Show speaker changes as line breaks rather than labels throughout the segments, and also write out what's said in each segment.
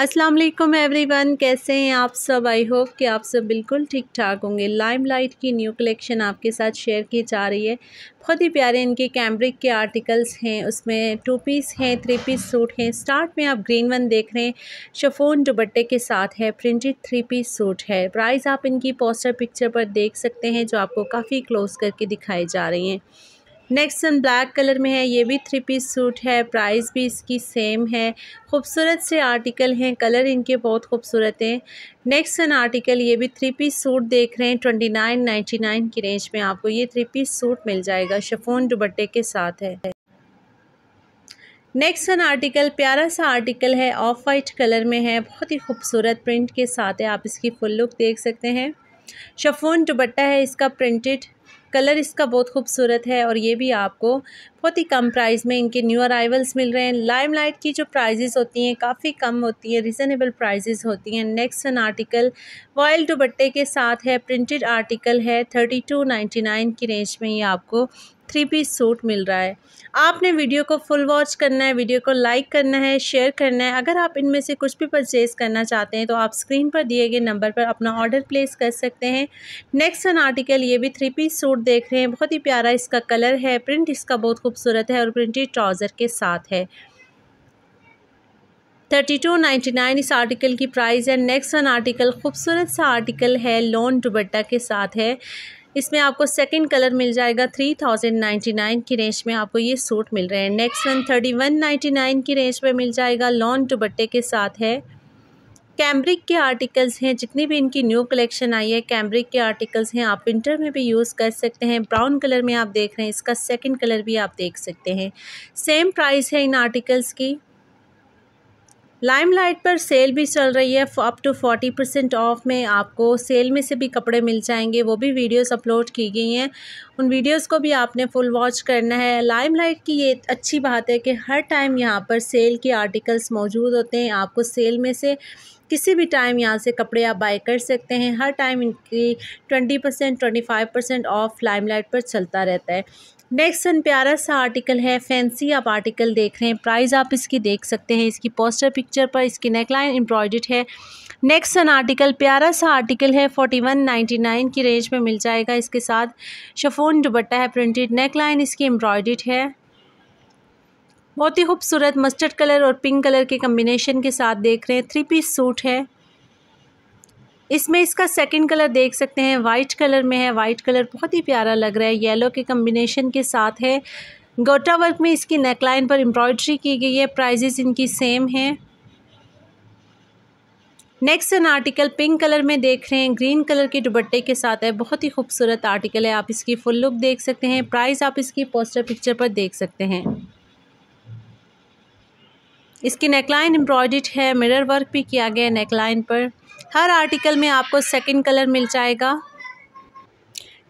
अस्सलाम वालेकुम एवरीवन कैसे हैं आप सब आई होप कि आप सब बिल्कुल ठीक ठाक होंगे लाइमलाइट की न्यू कलेक्शन आपके साथ शेयर की जा रही है बहुत ही प्यारे इनके कैम्ब्रिक के आर्टिकल्स हैं उसमें टू पीस हैं थ्री पीस सूट हैं स्टार्ट में आप ग्रीन वन देख रहे हैं शफोन दुपट्टे के साथ है प्रिंटेड थ्री पीस सूट है प्राइस आप इनकी पोस्टर पिक्चर पर देख सकते हैं जो आपको काफ़ी क्लोज करके दिखाई जा रही हैं नेक्स्ट सन ब्लैक कलर में है ये भी थ्री पीस सूट है प्राइस भी इसकी सेम है खूबसूरत से आर्टिकल हैं कलर इनके बहुत खूबसूरत हैं नेक्स्ट सन आर्टिकल ये भी थ्री पीस सूट देख रहे हैं ट्वेंटी नाइन नाइन्टी नाइन की रेंज में आपको ये थ्री पीस सूट मिल जाएगा शफोन दुबट्टे के साथ है नेक्स्ट वन आर्टिकल प्यारा सा आर्टिकल है ऑफ वाइट कलर में है बहुत ही खूबसूरत प्रिंट के साथ है आप इसकी फुल लुक देख सकते हैं शफोन दुबट्टा है इसका प्रिंटेड कलर इसका बहुत खूबसूरत है और ये भी आपको बहुत ही कम प्राइस में इनके न्यू अराइवल्स मिल रहे हैं लाइम लाइट की जो प्राइजेज़ होती हैं काफ़ी कम होती हैं रिजनेबल प्राइजेज़ होती हैं नेक्स्ट वन आर्टिकल वॉयल दुबट्टे के साथ है प्रिंटेड आर्टिकल है थर्टी टू नाइन्टी नाइन की रेंज में ये आपको थ्री पीस सूट मिल रहा है आपने वीडियो को फुल वॉच करना है वीडियो को लाइक करना है शेयर करना है अगर आप इनमें से कुछ भी परचेज़ करना चाहते हैं तो आप स्क्रीन पर दिए गए नंबर पर अपना ऑर्डर प्लेस कर सकते हैं नेक्स्ट वन आर्टिकल ये भी थ्री पीस सूट देख रहे हैं बहुत ही प्यारा इसका कलर है प्रिंट इसका बहुत खूबसूरत है और प्रिंटेड ट्राउज़र के साथ है थर्टी टू नाइन्टी नाइन इस आर्टिकल की प्राइस है नेक्स्ट वन आर्टिकल खूबसूरत सा आर्टिकल है लॉन दुबट्टा के साथ है इसमें आपको सेकंड कलर मिल जाएगा थ्री थाउजेंड नाइन्टी नाइन की रेंज में आपको ये सूट मिल रहे हैं next one thirty one ninety nine की रेंज में मिल जाएगा लॉन् दुपट्टे के साथ है कैम्ब्रिक के आर्टिकल्स हैं जितनी भी इनकी न्यू कलेक्शन आई है कैम्ब्रिक के आर्टिकल्स हैं आप विंटर में भी यूज़ कर सकते हैं ब्राउन कलर में आप देख रहे हैं इसका सेकंड कलर भी आप देख सकते हैं सेम प्राइस है इन आर्टिकल्स की लाइमलाइट पर सेल भी चल रही है up to forty percent off में आपको सेल में से भी कपड़े मिल जाएंगे वो भी वीडियोस अपलोड की गई हैं उन वीडियोस को भी आपने फुल वॉच करना है लाइमलाइट की ये अच्छी बात है कि हर टाइम यहाँ पर सेल के आर्टिकल्स मौजूद होते हैं आपको सेल में से किसी भी टाइम यहाँ से कपड़े आप बाई कर सकते हैं हर टाइम इनकी twenty percent twenty five percent off light पर चलता रहता है नेक्स्ट सन प्यारा सा आर्टिकल है फैंसी आप आर्टिकल देख रहे हैं प्राइस आप इसकी देख सकते हैं इसकी पोस्टर पिक्चर पर इसकी नेकलाइन एम्ब्रॉयड है नेक्स्ट सन आर्टिकल प्यारा सा आर्टिकल है फोर्टी वन नाइन्टी नाइन की रेंज में मिल जाएगा इसके साथ शफोन दुबट्टा है प्रिंटेड नेकलाइन इसकी एम्ब्रॉयड है बहुत ही खूबसूरत मस्टर्ड कलर और पिंक कलर के कम्बिनेशन के साथ देख रहे हैं थ्री पीस सूट है इसमें इसका सेकंड कलर देख सकते हैं वाइट कलर में है वाइट कलर बहुत ही प्यारा लग रहा है येलो के कम्बिनेशन के साथ है गोटा वर्क में इसकी नेकलाइन पर एम्ब्रॉयड्री की गई है प्राइजेस इनकी सेम है next an article pink colour में देख रहे हैं ग्रीन कलर के दुबट्टे के साथ है बहुत ही खूबसूरत आर्टिकल है आप इसकी फुल लुक देख सकते हैं प्राइस आप इसकी पोस्टर पिक्चर पर देख सकते हैं इसकी नेकलाइन एम्ब्रॉयड है मिरर वर्क भी किया गया है नेकलाइन पर हर आर्टिकल में आपको सेकंड कलर मिल जाएगा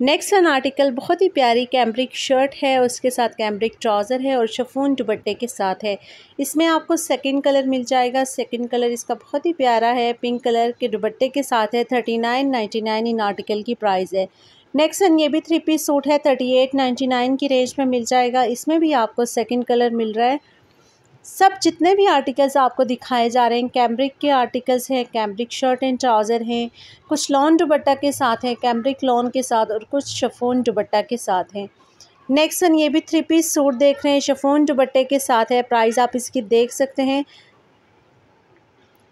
नेक्स्ट वन आर्टिकल बहुत ही प्यारी कैम्ब्रिक शर्ट है उसके साथ कैम्ब्रिक ट्राउज़र है और शफून दुबट्टे के साथ है इसमें आपको सेकंड कलर मिल जाएगा सेकंड कलर इसका बहुत ही प्यारा है पिंक कलर के दुबट्टे के साथ है थर्टी नाइन नाइन्टी नाइन इन आर्टिकल की प्राइस है नेक्स्ट वन ये भी थ्री पीस सूट है थर्टी एट नाइन्टी नाइन की रेंज में मिल जाएगा इसमें भी आपको सेकेंड कलर मिल रहा है सब जितने भी आर्टिकल्स आपको दिखाए जा रहे हैं कैम्ब्रिक के आर्टिकल्स हैं कैम्ब्रिक शर्ट एंड ट्राउज़र हैं कुछ लॉन दुबट्टा के साथ हैं कैम्ब्रिक लॉन के साथ और कुछ शफोन दुबट्टा के साथ हैं नेक्स्ट वन ये भी थ्री पीस सूट देख रहे हैं शफोन दुबट्टे के साथ है प्राइस आप इसकी देख सकते हैं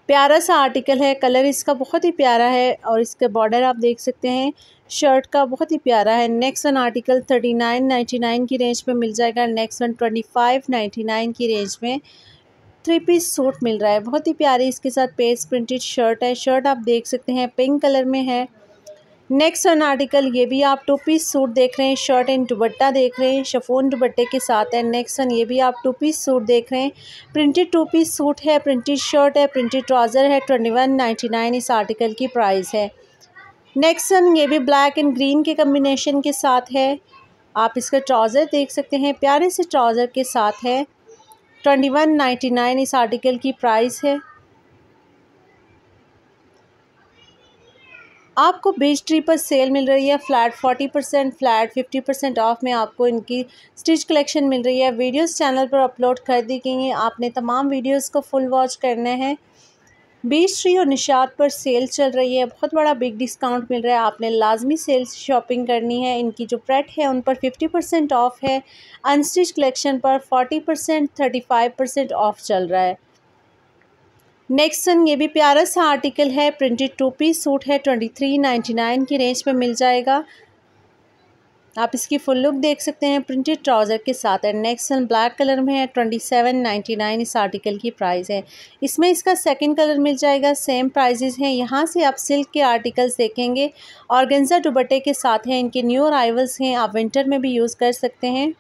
प्यारा सा आर्टिकल है कलर इसका बहुत ही प्यारा है और इसका बॉर्डर आप देख सकते हैं शर्ट का बहुत ही प्यारा है next one article thirty nine ninety nine की रेंज में मिल जाएगा next one twenty five ninety nine की रेंज में थ्री पीस सूट मिल रहा है बहुत ही प्यारी इसके साथ पेज प्रिंटेड शर्ट है शर्ट आप देख सकते हैं पिंक कलर में है नेक्स्ट वन आर्टिकल ये भी आप टू पीस सूट देख रहे हैं शर्ट एंड दुबट्टा देख रहे हैं शफोन दुबट्टे के साथ है नेक्स्ट वन ये भी आप टू पीस सूट देख रहे हैं प्रिंटेड टू पीस सूट है प्रिंटेड शर्ट है प्रिंटेड ट्राउज़र है ट्वेंटी वन नाइन्टी नाइन इस आर्टिकल की प्राइस है नेक्स्ट वन ये भी ब्लैक एंड ग्रीन के कम्बिनेशन के साथ है आप इसका ट्राउज़र देख सकते हैं प्यारे से ट्राउज़र के साथ है ट्वेंटी वन नाइन्टी नाइन इस आर्टिकल की प्राइस है आपको बेच ट्री पर सेल मिल रही है flat forty percent flat fifty percent off में आपको इनकी स्टिच कलेक्शन मिल रही है वीडियोस चैनल पर अपलोड कर दी गई हैं आपने तमाम वीडियोस को फुल वॉच करना है बेच ट्री और निशात पर सेल चल रही है बहुत बड़ा बिग डिस्काउंट मिल रहा है आपने लाजमी सेल शॉपिंग करनी है इनकी जो प्रेट है उन पर फिफ्टी परसेंट ऑफ़ है अनस्टिच कलेक्शन पर forty percent thirty five percent off चल रहा है नेक्स्ट ये भी प्यारा सा आर्टिकल है प्रिंटेड टू पीस सूट है ट्वेंटी थ्री नाइन्टी नाइन की रेंज में मिल जाएगा आप इसकी फुल लुक देख सकते हैं प्रिंटेड ट्राउज़र के साथ एंड नेक्स्ट ब्लैक कलर में है ट्वेंटी सेवन नाइन्टी नाइन इस आर्टिकल की प्राइस है इसमें इसका सेकंड कलर मिल जाएगा सेम प्राइजेज हैं यहाँ से आप सिल्क के आर्टिकल्स देखेंगे और गेंजा दुबट्टे के साथ हैं इनके न्यू अराइवल्स हैं आप विंटर में भी यूज़ कर सकते हैं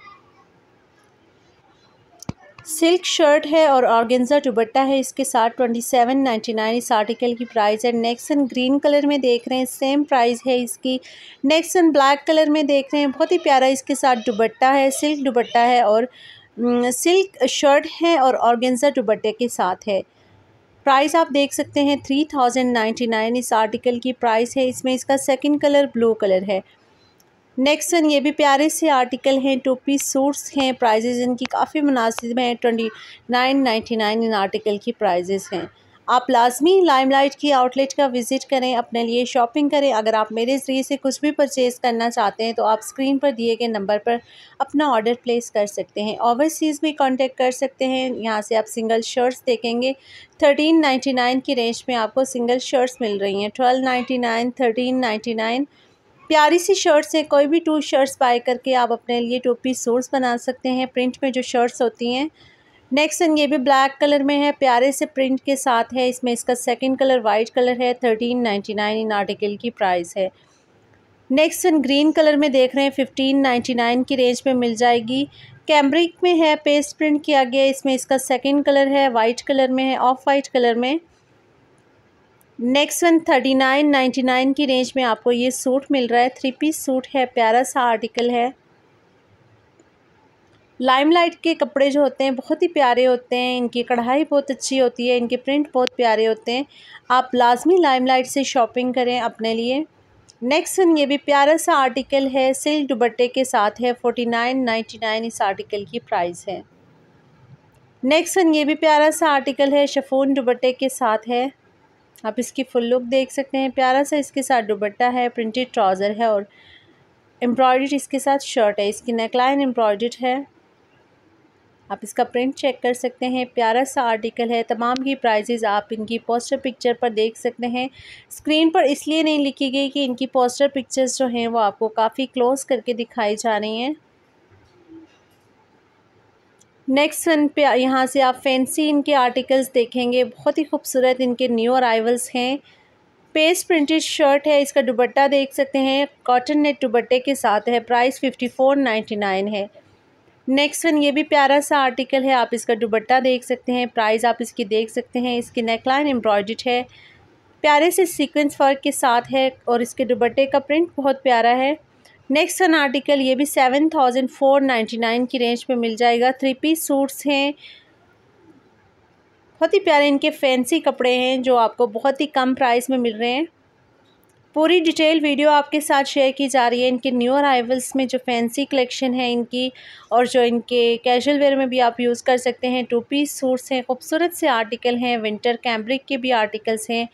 सिल्क शर्ट है और ऑर्गेंजा दुबट्टा है इसके साथ ट्वेंटी सेवन नाइन्टी नाइन इस आर्टिकल की प्राइस है नेक्स्ट एंड ग्रीन कलर में देख रहे हैं सेम प्राइस है इसकी नेक्स्ट एंड ब्लैक कलर में देख रहे हैं बहुत ही प्यारा इसके साथ दुबट्टा है सिल्क दुबट्टा है और सिल्क शर्ट है और ऑर्गेंजा दुबट्टे के साथ है प्राइस आप देख सकते हैं थ्री थाउजेंड नाइन्टी नाइन इस आर्टिकल की प्राइस है इसमें इसका सेकेंड कलर ब्लू कलर है नेक्स्ट सन ये भी प्यारे से आर्टिकल हैं टोपी सूट्स हैं प्राइजेज़ इनकी काफ़ी मुनासिब हैं ट्वेंटी नाइन नाइन्टी नाइन इन आर्टिकल की प्राइजेज़ हैं आप लाजमी लाइमलाइट की आउटलेट का विज़िट करें अपने लिए शॉपिंग करें अगर आप मेरे ज़रिए से कुछ भी परचेज़ करना चाहते हैं तो आप स्क्रीन पर दिए गए नंबर पर अपना ऑर्डर प्लेस कर सकते हैं ओवरसीज़ भी कांटेक्ट कर सकते हैं यहाँ से आप सिंगल शर्ट्स देखेंगे थर्टीन नाइन्टी नाइन की रेंज में आपको सिंगल शर्ट्स मिल रही हैं twelve ninety nine thirteen ninety nine प्यारी सी शर्ट से कोई भी टू शर्ट्स बाय करके आप अपने लिए टोपी सोर्स बना सकते हैं प्रिंट में जो शर्ट्स होती हैं नेक्स्ट सन ये भी ब्लैक कलर में है प्यारे से प्रिंट के साथ है इसमें इसका सेकंड कलर वाइट कलर है थर्टीन नाइन्टी नाइन इन आर्टिकल की प्राइस है नेक्स्ट सन ग्रीन कलर में देख रहे हैं फिफ्टीन नाइन्टी नाइन की रेंज में मिल जाएगी कैमरिक में है पेस्ट प्रिंट किया गया इसमें इसका सेकंड कलर है वाइट कलर में है ऑफ वाइट कलर में next one thirty nine ninety nine की रेंज में आपको ये सूट मिल रहा है थ्री पीस सूट है प्यारा सा आर्टिकल है लाइमलाइट के कपड़े जो होते हैं बहुत ही प्यारे होते हैं इनकी कढ़ाई बहुत अच्छी होती है इनके प्रिंट बहुत प्यारे होते हैं आप लाजमी लाइमलाइट से शॉपिंग करें अपने लिए नेक्स्ट वन ये भी प्यारा सा आर्टिकल है सिल्क दुबट्टे के साथ है फोर्टी नाइन नाइन्टी नाइन इस आर्टिकल की प्राइस है नेक्स्ट वन ये भी प्यारा सा आर्टिकल है शफून दुबट्टे के साथ है आप इसकी फुल लुक देख सकते हैं प्यारा सा इसके साथ दुबट्टा है प्रिंटेड ट्राउज़र है और एम्ब्रॉयड इसके साथ शर्ट है इसकी नेकलाइन एम्ब्रॉयड है आप इसका प्रिंट चेक कर सकते हैं प्यारा सा आर्टिकल है तमाम की प्राइजेज़ आप इनकी पोस्टर पिक्चर पर देख सकते हैं स्क्रीन पर इसलिए नहीं लिखी गई कि इनकी पोस्टर पिक्चर्स जो हैं वो आपको काफ़ी क्लोज करके दिखाई जा रही हैं नेक्स्ट वन पे यहाँ से आप फैंसी इनके आर्टिकल्स देखेंगे बहुत ही खूबसूरत इनके न्यू अराइवल्स हैं पेस्ट प्रिंटेड शर्ट है इसका दुबट्टा देख सकते हैं कॉटन नेट दुबट्टे के साथ है price fifty four ninety nine है नेक्स्ट वन ये भी प्यारा सा आर्टिकल है आप इसका दुबट्टा देख सकते हैं प्राइस आप इसकी देख सकते हैं इसकी नेकलाइन एम्ब्रॉयड है प्यारे से सीक्वेंस वर्क के साथ है और इसके दुबट्टे का प्रिंट बहुत प्यारा है नेक्स्ट सन आर्टिकल ये भी seven thousand four ninety nine की रेंज में मिल जाएगा थ्री पीस सूट्स हैं बहुत ही प्यारे इनके फैंसी कपड़े हैं जो आपको बहुत ही कम प्राइस में मिल रहे हैं पूरी डिटेल वीडियो आपके साथ शेयर की जा रही है इनके न्यू अराइवल्स में जो फैंसी कलेक्शन है इनकी और जो इनके कैजुअल वेयर में भी आप यूज़ कर सकते हैं टू पीस सूट्स हैं खूबसूरत से आर्टिकल हैं विंटर कैम्ब्रिक के भी आर्टिकल्स हैं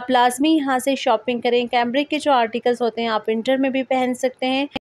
आप लाजमी यहाँ से शॉपिंग करें कैम्ब्रिक के जो आर्टिकल्स होते हैं आप विंटर में भी पहन सकते हैं